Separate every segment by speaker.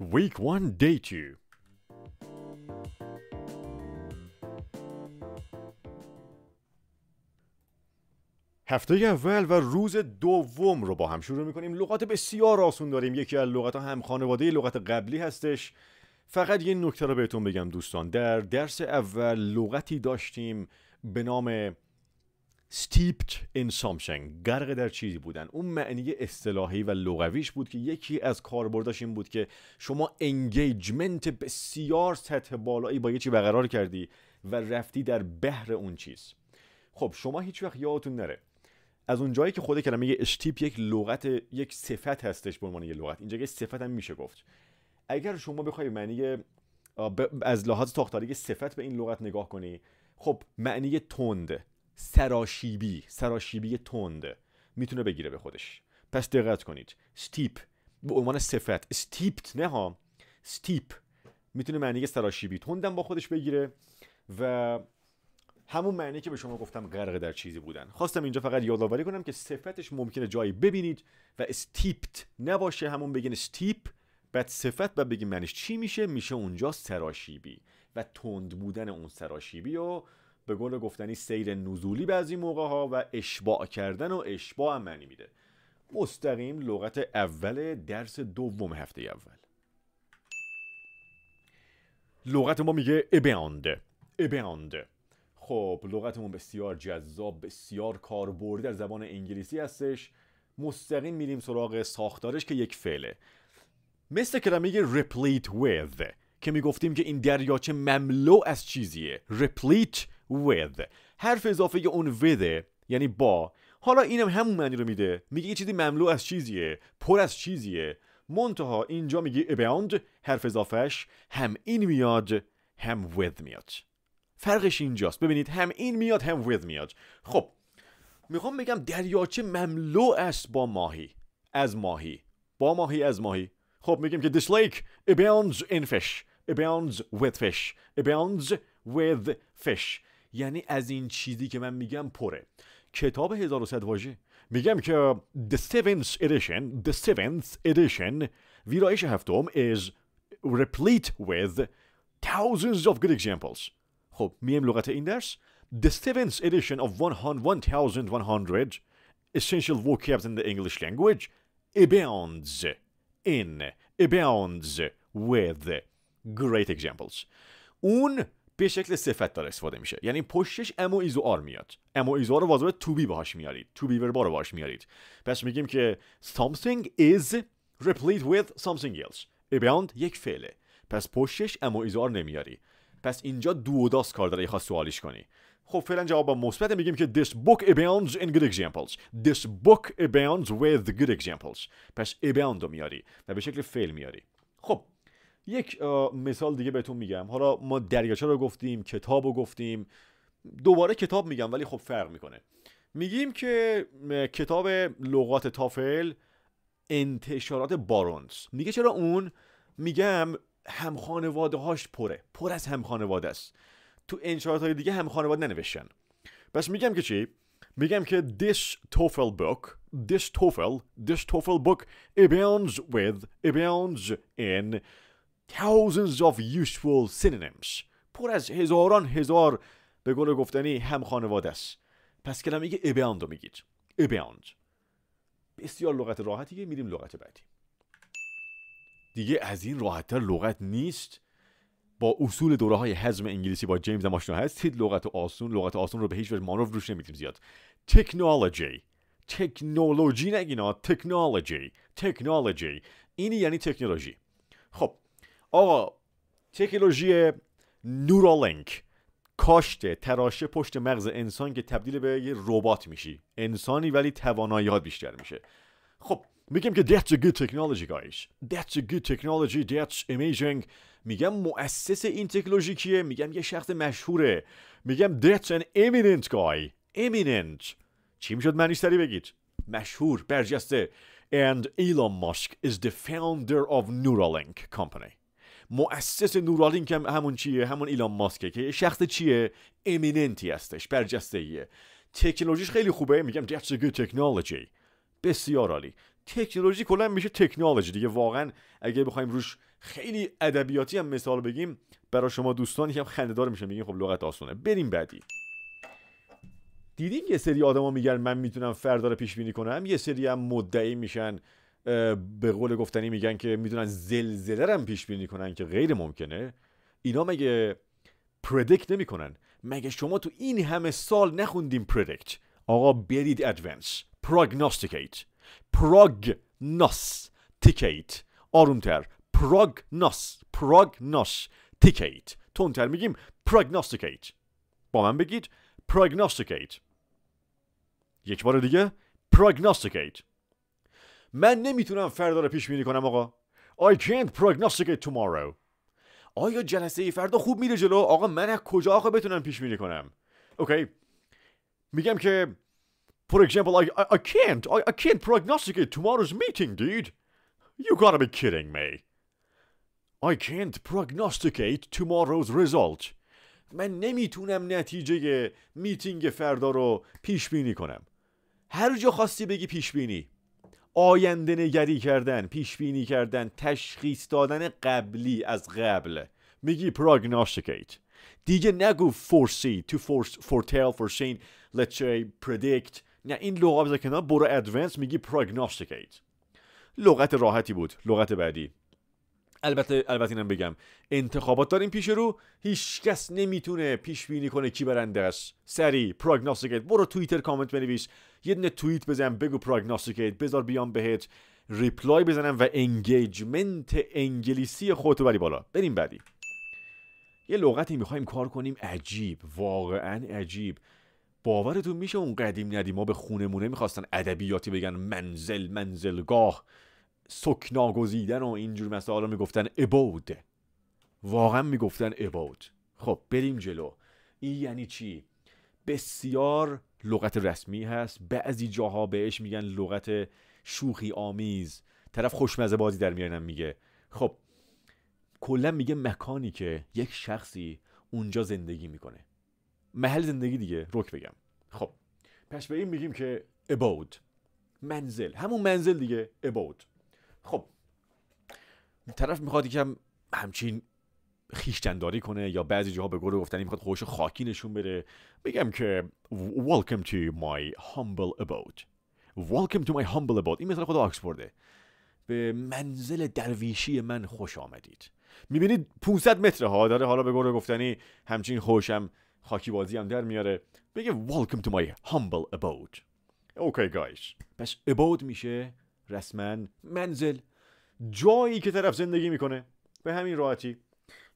Speaker 1: Week 1, Day 2 هفته اول و روز دوم رو با هم شروع میکنیم لغات بسیار آسون داریم یکی از لغت هم خانواده لغت قبلی هستش فقط یه نکته رو بهتون بگم دوستان در درس اول لغتی داشتیم به نام steeped in something غرق در چیزی بودن اون معنی اصطلاحی و لغویش بود که یکی از کاربرداش این بود که شما انگیجمنت بسیار سطح بالایی با یه چی برقرار کردی و رفتی در بهر اون چیز خب شما هیچ وقت یادتون نره از اون جایی که خود کلمه استیپ یک لغت یک صفت هستش به عنوان یه لغت اینجا یه صفت هم میشه گفت اگر شما بخوای معنی از لحاظ تاختاری صفت به این لغت نگاه کنی خب معنی تند سراشیبی سراشیبی تند میتونه بگیره به خودش پس دقت کنید ستیپ به عنوان صفت استیپت نه ها ستیپ میتونه معنی سراشیبی تندم با خودش بگیره و همون معنی که به شما گفتم غرق در چیزی بودن خواستم اینجا فقط یادآوری کنم که صفتش ممکنه جایی ببینید و استیپت نباشه همون بگین استیپ بعد صفت و بگین معنیش چی میشه میشه اونجا سراشیبی و تند بودن اون سراشیبی و به قول گفتنی سیر نزولی بعضی موقع ها و اشباع کردن و اشباع معنی میده مستقیم لغت اول درس دوم هفته اول لغت ما میگه ابیاند ابیاند خب لغتمون بسیار جذاب بسیار کاربردی در زبان انگلیسی هستش مستقیم میریم سراغ ساختارش که یک فعله مثل کلمه replete with که میگفتیم که این دریاچه مملو از چیزیه replete with حرف اضافه اون with یعنی با حالا اینم همون معنی رو میده میگه یه چیزی مملو از چیزیه پر از چیزیه منتها اینجا میگه abound حرف اضافهش هم این میاد هم with میاد فرقش اینجاست ببینید هم این میاد هم with میاد خب میخوام بگم دریاچه مملو است با ماهی از ماهی با ماهی از ماهی خب میگیم که this lake abounds in fish abounds with fish abounds with fish یعنی از این چیزی که من میگم پره کتاب 1100 واژه میگم که the seventh edition the seventh edition ویرایش هفتم is replete with thousands of good examples خب میم لغت این درس the seventh edition of 1100 essential vocabs in the English language abounds in abounds with great examples اون به شکل صفت داره استفاده میشه یعنی پشتش امو ایزو آر میاد امو ایزو آر رو واضبه تو بی باهاش میارید تو بی رو باهاش میارید پس میگیم که something is replete with something else abound یک فعله پس پشتش امو ایزو آر نمیاری پس اینجا دو داست کار داره خواست سوالیش کنی خب فعلا جواب مثبت میگیم که this book abounds in good examples this book abounds with good examples پس abound رو میاری و به شکل فعل میاری خب یک مثال دیگه بهتون میگم حالا ما دریاچه رو گفتیم کتاب رو گفتیم دوباره کتاب میگم ولی خب فرق میکنه میگیم که کتاب لغات تافل انتشارات بارونز میگه چرا اون میگم هم خانواده هاش پره پر از هم خانواده است تو انتشارات های دیگه هم خانواده ننوشتن پس میگم که چی میگم که دیس توفل book this توفل this TOEFL book abounds with in thousands of useful synonyms پر از هزاران هزار به قول گفتنی هم خانواده است پس کلمه اباند رو میگید ابیاند بسیار لغت راحتیه میریم لغت بعدی دیگه از این راحتتر لغت نیست با اصول دوره های حزم انگلیسی با جیمز هم آشنا هستید لغت آسون لغت آسون رو به هیچ وجه مانور روش نمیتیم زیاد تکنولوژی تکنولوژی نگینا تکنولوژی تکنولوژی اینی یعنی تکنولوژی خب آقا تکنولوژی نورالینک کاشت تراشه پشت مغز انسان که تبدیل به یه ربات میشی انسانی ولی تواناییات بیشتر میشه خب میگم که that's a good technology guys that's a good technology that's amazing میگم مؤسس این تکنولوژی کیه میگم یه شخص مشهوره میگم that's an eminent guy eminent چی میشد منیستری بگید مشهور برجسته and Elon Musk is the founder of Neuralink company مؤسس نورالین که همون چیه همون ایلان ماسکه که شخص چیه امیننتی هستش برجسته ایه تکنولوژیش خیلی خوبه میگم that's a بسیار عالی تکنولوژی کلا میشه تکنولوژی دیگه واقعا اگه بخوایم روش خیلی ادبیاتی هم مثال بگیم برای شما دوستان هم خنده‌دار میشه میگیم خب لغت آسونه بریم بعدی دیدین یه سری آدما میگن من میتونم فردا رو پیش بینی کنم یه سری هم مدعی میشن به قول گفتنی میگن که میدونن زلزله رو پیش بینی کنن که غیر ممکنه اینا مگه پردیکت نمیکنن مگه شما تو این همه سال نخوندیم پردیکت آقا برید ادونس پروگنوستیکیت پروگنوس تیکیت آرومتر پروگنوس پروگنوس تیکیت تونتر میگیم پروگنوستیکیت با من بگید پروگنوستیکیت یک بار دیگه پروگنوستیکیت من نمیتونم فردا رو پیش بینی کنم آقا I can't prognosticate tomorrow آیا جلسه ای فردا خوب میره جلو آقا من از کجا آقا بتونم پیش بینی کنم اوکی میگم که For example, I, I, I can't, I, I can't prognosticate tomorrow's meeting, dude. You gotta be kidding me. I can't prognosticate tomorrow's result. من نمیتونم نتیجه میتینگ فردا رو پیش بینی کنم. هر جا خواستی بگی پیش بینی. آینده نگری کردن پیش بینی کردن تشخیص دادن قبلی از قبل میگی پروگنوستیکیت دیگه نگو فورسی تو فورس فورتل فورسین let's پردیکت نه این لغات کنار برو ادوانس میگی پروگنوستیکیت لغت راحتی بود لغت بعدی البته البته اینم بگم انتخابات داریم پیش رو کس نمیتونه پیش بینی کنه کی برنده است سری پروگنوستیکت برو توییتر کامنت بنویس یه دونه توییت بزن بگو پروگنوستیکت بذار بیام بهت ریپلای بزنم و انگیجمنت انگلیسی خودتو بری بالا بریم بعدی یه لغتی میخوایم کار کنیم عجیب واقعا عجیب باورتون میشه اون قدیم ندیم ما به خونمونه میخواستن ادبیاتی بگن منزل منزلگاه سکناگزیدن و اینجور مسائل میگفتن ابود واقعا میگفتن ابود خب بریم جلو این یعنی چی بسیار لغت رسمی هست بعضی جاها بهش میگن لغت شوخی آمیز طرف خوشمزه بازی در میارنم میگه خب کلا میگه مکانی که یک شخصی اونجا زندگی میکنه محل زندگی دیگه رک بگم خب پس به این میگیم که ابود منزل همون منزل دیگه ابود خب طرف میخواد یکم همچین خیشتنداری کنه یا بعضی جاها به گل گفتنی میخواد خوش خاکی نشون بره بگم که Welcome to my humble abode Welcome to my humble abode این مثال خود آکسفورده به منزل درویشی من خوش آمدید میبینید 500 متر ها داره حالا به گل گفتنی همچین خوشم خاکی بازی هم در میاره بگه Welcome to my humble abode اوکی okay, guys پس abode میشه رسما منزل جایی که طرف زندگی میکنه به همین راحتی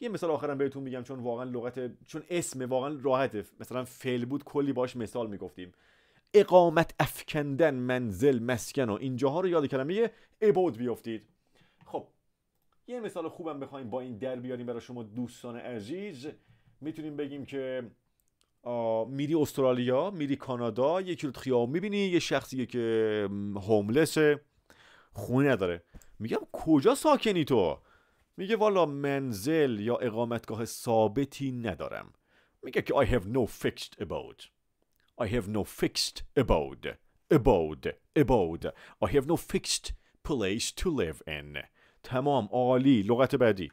Speaker 1: یه مثال آخرم بهتون میگم چون واقعا لغت چون اسم واقعا راحته مثلا فعل بود کلی باش مثال میگفتیم اقامت افکندن منزل مسکن و اینجاها رو یاد کلمه ابود بیافتید خب یه مثال خوبم بخوایم با این در بیاریم برای شما دوستان عزیز میتونیم بگیم که میری استرالیا میری کانادا یکی رو خیام میبینی یه شخصی که هوملسه خونه نداره میگم کجا ساکنی تو میگه والا منزل یا اقامتگاه ثابتی ندارم میگه که I have no fixed abode I have no fixed abode abode abode I have no fixed place to live in تمام عالی لغت بعدی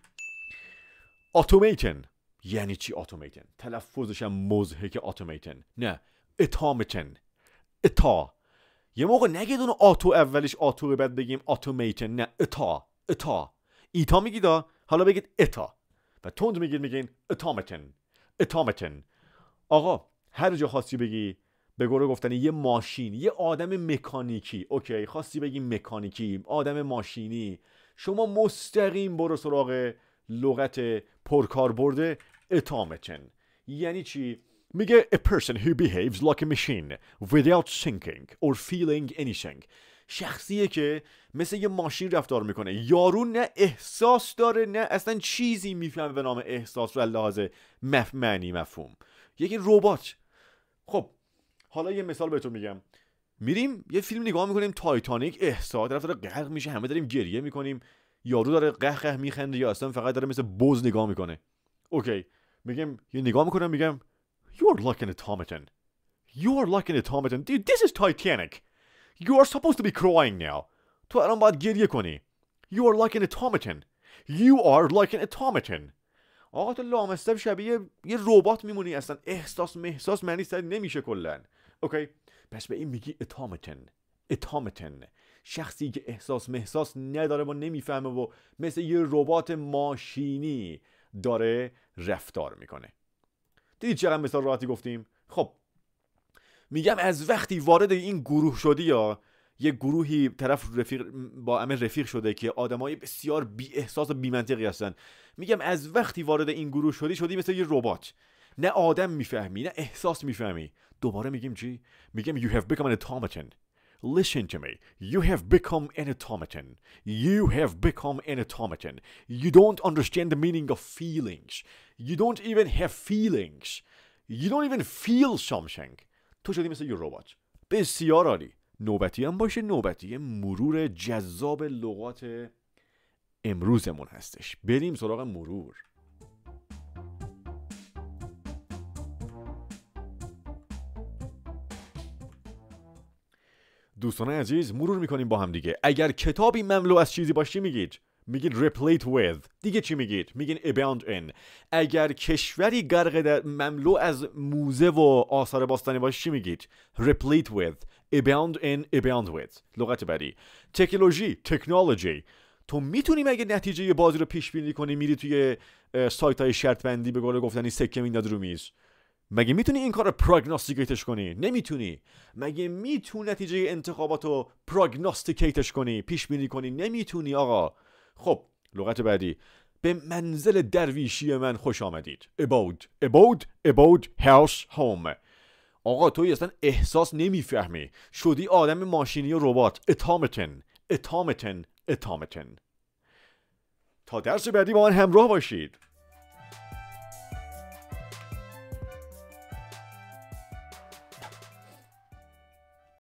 Speaker 1: اتومیتن یعنی چی اتومیتن تلفظش هم مزهک اتومیتن نه اتامتن اتا یه موقع نگید اون آتو اولش آتو بعد بگیم اتوماتن نه اتا اتا ایتا میگید حالا بگید اتا و تند میگید میگین اتامتن اتامتن آقا هر جا خواستی بگی به گروه گفتن یه ماشین یه آدم مکانیکی اوکی خواستی بگی مکانیکی آدم ماشینی شما مستقیم برو سراغ لغت پرکار برده اتامتن یعنی چی میگه a person who behaves like a machine without thinking or feeling anything شخصیه که مثل یه ماشین رفتار میکنه یارو نه احساس داره نه اصلا چیزی میفهمه به نام احساس و لحاظ مف... معنی مفهوم یکی ربات خب حالا یه مثال بهتون میگم میریم یه فیلم نگاه میکنیم تایتانیک احساس در داره غرق میشه همه داریم گریه میکنیم یارو داره قهقه میخنده یا اصلا فقط داره مثل بوز نگاه میکنه اوکی میگم یه نگاه میکنم میگم You are like an automaton. You are like an automaton. Dude, this is Titanic. You are supposed to be crying now. تو الان باید گریه کنی. You are like an automaton. You are like an automaton. آقا تو لامصب شبیه یه ربات میمونی اصلا احساس محساس معنی سر نمیشه کلا اوکی پس به این میگی اتامتن اتامتن شخصی که احساس محساس نداره و نمیفهمه و مثل یه ربات ماشینی داره رفتار میکنه دیدی چقدر مثال راحتی گفتیم خب میگم از وقتی وارد این گروه شدی یا یه گروهی طرف رفیق با همه رفیق شده که آدمای بسیار بی احساس و بی هستن میگم از وقتی وارد این گروه شدی شدی مثل یه ربات نه آدم میفهمی نه احساس میفهمی دوباره میگیم چی میگم you have become an automaton Listen to me. You have become an automaton. You have become an automaton. You don't understand the meaning of feelings. You don't even have feelings. You don't even feel something. تو شدی مثل یه ربات. بسیار عالی. نوبتی هم باشه نوبتی مرور جذاب لغات امروزمون هستش. بریم سراغ مرور. دوستان عزیز مرور میکنیم با هم دیگه اگر کتابی مملو از چیزی باشی میگید میگید replete with دیگه چی میگید میگین abound in اگر کشوری غرق در مملو از موزه و آثار باستانی باشی چی میگید replete with abound in abound with لغت بری تکنولوژی تکنولوژی تو میتونی مگه نتیجه بازی رو پیش بینی کنی میری توی سایت های شرط بندی به قول گفتنی سکه رو میز مگه میتونی این کار رو پراگناستیکیتش کنی نمیتونی مگه میتونی نتیجه انتخابات رو پراگناستیکیتش کنی پیش بینی کنی نمیتونی آقا خب لغت بعدی به منزل درویشی من خوش آمدید ابود ابود ابود house home آقا توی اصلا احساس نمیفهمی شدی آدم ماشینی و ربات اتامتن اتامتن اتامتن تا درس بعدی با من همراه باشید